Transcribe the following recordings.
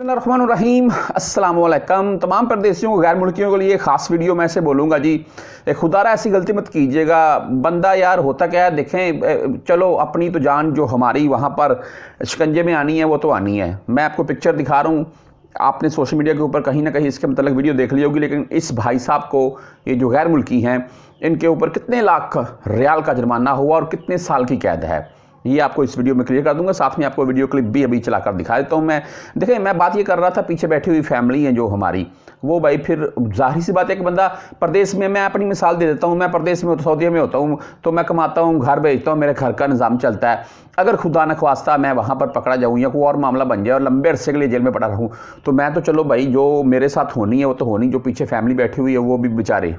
रहीम अस्सलाम तमाम परदेशियों को गैर मुल्कियों के लिए ख़ास वीडियो मैं से बोलूँगा जी खुदारा ऐसी गलती मत कीजिएगा बंदा यार होता क्या है देखें चलो अपनी तो जान जो हमारी वहाँ पर शिकंजे में आनी है वो तो आनी है मैं आपको पिक्चर दिखा रहा हूँ आपने सोशल मीडिया के ऊपर कहीं ना कहीं इसके मतलब वीडियो देख ली होगी लेकिन इस भाई साहब को ये जो गैर मुल्की हैं इनके ऊपर कितने लाख रियाल का जुर्माना हुआ और कितने साल की कैद है ये आपको इस वीडियो में क्लियर कर दूंगा साथ में आपको वीडियो क्लिप भी अभी चलाकर दिखा देता हूँ मैं देखें मैं बात ये कर रहा था पीछे बैठी हुई फैमिली है जो हमारी वो भाई फिर जाहिर सी बात है कि बंदा प्रदेश में मैं अपनी मिसाल दे देता हूँ मैं प्रदेश में सऊदी में होता हूँ तो मैं कमाता हूँ घर भेजता हूँ मेरे घर का निज़ाम चलता है अगर खुदा न खवास्ता मैं वहाँ पर पकड़ा जाऊँ या कोई और मामला बन जाए और लंबे अरसे के लिए जेल में पड़ा रहूँ तो मैं तो चलो भाई जो मेरे साथ होनी है वो तो होनी जो पीछे फैमिली बैठी हुई है वो भी बेचारे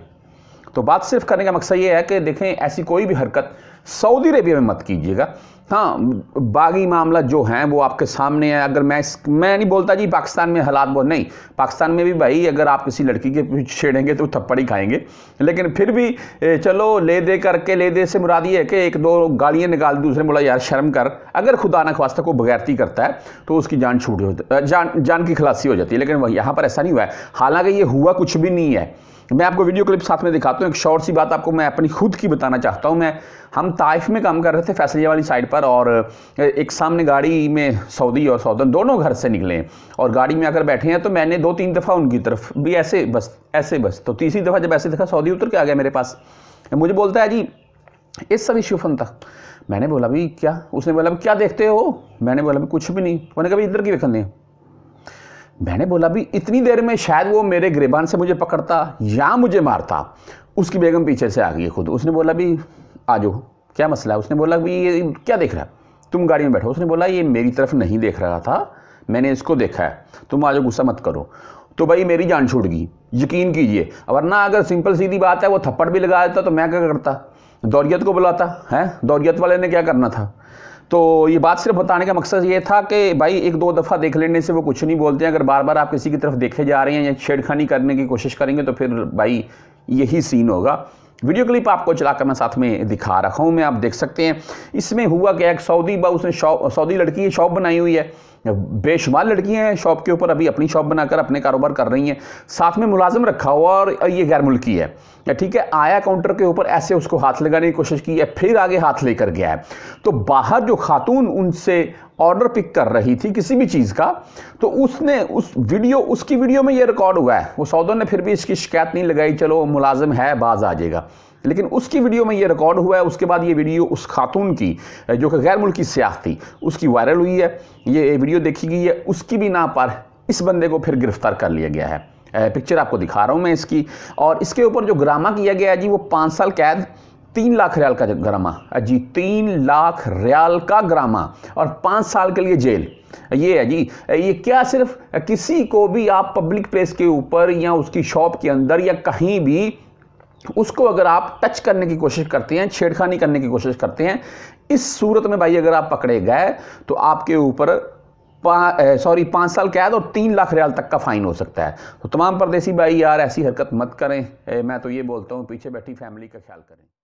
तो बात सिर्फ करने का मकसद ये है कि देखें ऐसी कोई भी हरकत सऊदी अरेबिया में मत कीजिएगा हाँ बागी मामला जो हैं वो आपके सामने है अगर मैं मैं नहीं बोलता जी पाकिस्तान में हालात बहुत नहीं पाकिस्तान में भी भाई अगर आप किसी लड़की के पीछे छेड़ेंगे तो थप्पड़ ही खाएंगे लेकिन फिर भी चलो ले दे करके ले दे से मुराद ये है कि एक दो गालियाँ निकाल दूसरे बोला यार शर्म कर अगर खुदा ना खास्ता को बगैरती करता है तो उसकी जान छूट हो जान जान की खलासी हो जाती है लेकिन यहाँ पर ऐसा नहीं हुआ है हालाँकि ये हुआ कुछ भी नहीं है मैं आपको वीडियो क्लिप साथ में दिखाता हूँ एक शॉर्ट सी बात आपको मैं अपनी खुद की बताना चाहता हूँ मैं हम ताइफ में काम कर रहे थे फैसलिया वाली साइड पर और एक सामने गाड़ी में सऊदी और सऊदन दोनों घर से निकले और गाड़ी में अगर बैठे हैं तो मैंने दो तीन दफ़ा उनकी तरफ भी ऐसे बस ऐसे बस तो तीसरी दफ़ा जब ऐसे देखा सऊदी उतर के आ गया मेरे पास मुझे बोलता है जी इस सब इश्यू फन था मैंने बोला भाई क्या उसने बोला भी क्या देखते हो मैंने बोला भी कुछ भी नहीं उन्होंने कभी इधर की देखने मैंने बोला भी इतनी देर में शायद वो मेरे गिरबान से मुझे पकड़ता या मुझे मारता उसकी बेगम पीछे से आ गई खुद उसने बोला भी आ जाओ क्या मसला है उसने बोला भी ये क्या देख रहा है तुम गाड़ी में बैठो उसने बोला ये मेरी तरफ नहीं देख रहा था मैंने इसको देखा है तुम आज गुस्सा मत करो तो भाई मेरी जान छूट गई यकीन कीजिए वरना अगर सिंपल सीधी बात है वो थप्पड़ भी लगा देता तो मैं क्या करता दौरियत को बुलाता है दौरियत वाले ने क्या करना था तो ये बात सिर्फ बताने का मकसद ये था कि भाई एक दो दफ़ा देख लेने से वो कुछ नहीं बोलते हैं अगर बार बार आप किसी की तरफ देखे जा रहे हैं या छेड़खानी करने की कोशिश करेंगे तो फिर भाई यही सीन होगा वीडियो क्लिप आपको चलाकर मैं साथ में दिखा रखा हूँ मैं आप देख सकते हैं इसमें हुआ क्या एक सऊदी बा उसने सऊदी लड़की शॉप बनाई हुई है बेशुमार लड़कियां हैं शॉप के ऊपर अभी अपनी शॉप बनाकर अपने कारोबार कर रही हैं साथ में मुलाजम रखा हुआ और ये गैर मुल्की है ठीक है आया काउंटर के ऊपर ऐसे उसको हाथ लगाने की कोशिश की है फिर आगे हाथ लेकर गया है तो बाहर जो खातून उनसे ऑर्डर पिक कर रही थी किसी भी चीज़ का तो उसने उस वीडियो उसकी वीडियो में ये रिकॉर्ड हुआ है वो सौदों ने फिर भी इसकी शिकायत नहीं लगाई चलो मुलाजिम है बाज आ जाएगा लेकिन उसकी वीडियो में ये रिकॉर्ड हुआ है उसके बाद ये वीडियो उस खातून की जो कि गैर मुल्की सियाह थी उसकी वायरल हुई है ये वीडियो देखी गई है उसकी भी ना पर इस बंदे को फिर गिरफ्तार कर लिया गया है पिक्चर आपको दिखा रहा हूँ मैं इसकी और इसके ऊपर जो ग्रामा किया गया है जी वो पाँच साल कैद तीन लाख रियाल का ग्रामा जी तीन लाख रियाल का ग्रामा और पाँच साल के लिए जेल ये है जी ये क्या सिर्फ किसी को भी आप पब्लिक प्लेस के ऊपर या उसकी शॉप के अंदर या कहीं भी उसको अगर आप टच करने की कोशिश करते हैं छेड़खानी करने की कोशिश करते हैं इस सूरत में भाई अगर आप पकड़े गए तो आपके ऊपर सॉरी पाँच साल कैद और तीन लाख रियाल तक का फ़ाइन हो सकता है तो तमाम परदेसी भाई यार ऐसी हरकत मत करें ए, मैं तो ये बोलता हूँ पीछे बैठी फैमिली का ख्याल करें